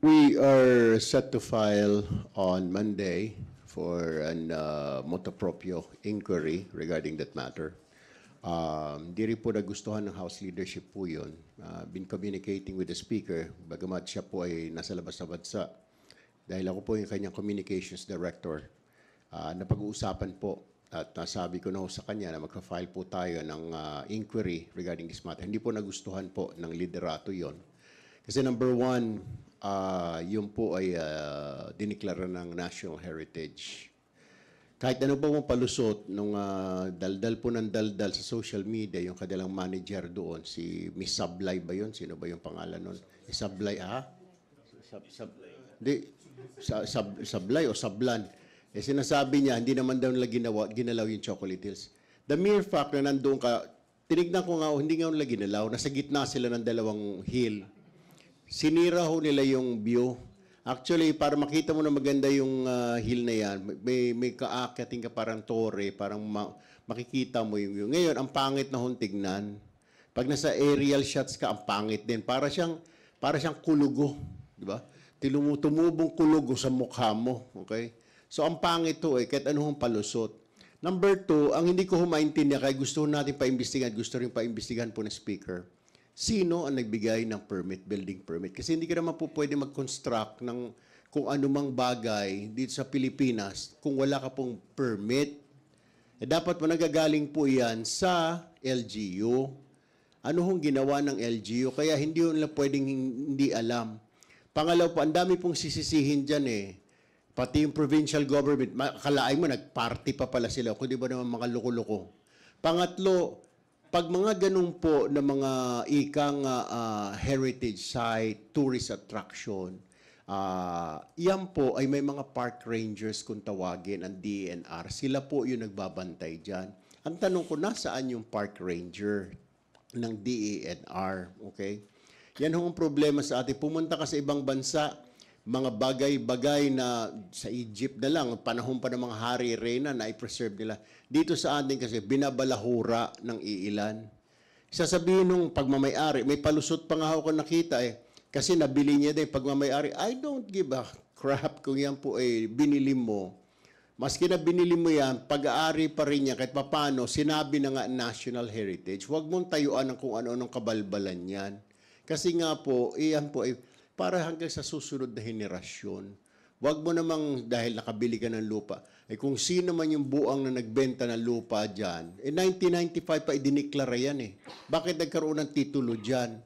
We are set to file on Monday for an uh, motopropio inquiry regarding that matter. Um, di rin po nagustuhan ng House leadership po yun. Uh, been communicating with the Speaker, bagamat siya po ay nasa labas sa bansa. Dahil ako po yung kanyang communications director. Uh, napag-uusapan po at nasabi ko na sa kanya na magka-file po tayo ng uh, inquiry regarding this matter. Hindi po nagustuhan po ng liderato yon. Kasi number one, uh, yun po ay uh, ah, diniklara ng National Heritage. Kahit ano ba mong palusot, nung uh, daldal po ng daldal sa social media, yung kadalang manager doon, si Miss Sablay ba yun? Sino ba yung pangalan nun? Eh, Sablay, ha? Sab, sab, di, sab, sablay o Sablan. Eh, sinasabi niya, hindi naman daw nila ginawa, ginalaw yung chocolate hills. The mere fact na nandoon ka, tinignan ko nga, hindi nga nila ginalaw, nasa gitna sila ng dalawang hill, sinira ho nila yung view. Actually, para makita mo na maganda yung uh, hill na yan, may, may kaakyating ka parang tore, parang ma- makikita mo yung view. Ngayon, ang pangit na hong tignan. Pag nasa aerial shots ka, ang pangit din. Para siyang, para siyang kulugo. Di ba? Tilumutumubong kulugo sa mukha mo. Okay? So, ang pangit to eh, kahit anong palusot. Number two, ang hindi ko humaintindihan, kaya gusto natin paimbestigan, gusto rin paimbestigan po ng speaker sino ang nagbigay ng permit, building permit. Kasi hindi ka naman po pwede mag-construct ng kung anumang bagay dito sa Pilipinas kung wala ka pong permit. Eh, dapat po nagagaling po yan sa LGU. Ano hong ginawa ng LGU? Kaya hindi nila pwedeng hindi alam. Pangalaw po, ang dami pong sisisihin dyan eh. Pati yung provincial government, makalaay mo, nagparty pa pala sila, kundi ba naman mga loko-loko. Pangatlo, pag mga ganun po na mga ikang uh, ah, heritage site, tourist attraction, uh, yan po ay may mga park rangers kung tawagin ang DNR. Sila po yung nagbabantay dyan. Ang tanong ko, nasaan yung park ranger ng DENR? Okay? Yan ho ang problema sa atin. Pumunta ka sa ibang bansa, mga bagay-bagay na sa Egypt na lang, panahon pa ng mga hari reyna na i-preserve nila. Dito sa atin kasi, binabalahura ng iilan. Sasabihin nung pagmamayari, may palusot pa nga ako nakita eh, kasi nabili niya din pagmamayari. I don't give a crap kung yan po eh, binili mo. Maski na binili mo yan, pag-aari pa rin niya kahit papano, sinabi na nga national heritage, huwag mong tayuan ng kung ano-anong kabalbalan yan. Kasi nga po, iyan po, eh, para hanggang sa susunod na henerasyon. Huwag mo namang dahil nakabili ka ng lupa. Eh kung sino man yung buang na nagbenta ng lupa dyan, eh 1995 pa idineklara yan eh. Bakit nagkaroon ng titulo dyan?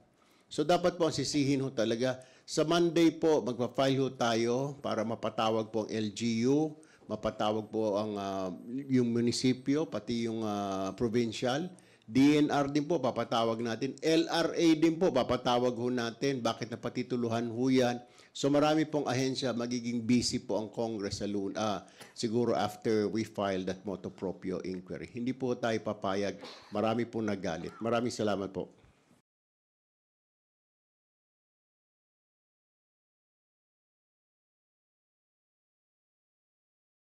So dapat po ang sisihin ho talaga. Sa Monday po, magpa-file ho tayo para mapatawag po ang LGU, mapatawag po ang uh, yung munisipyo, pati yung uh, provincial DNR din po, papatawag natin. LRA din po, papatawag ho natin. Bakit napatituluhan ho yan? So marami pong ahensya, magiging busy po ang Congress sa loon. Ah, siguro after we file that motu proprio inquiry. Hindi po tayo papayag. Marami po nagalit. Maraming salamat po.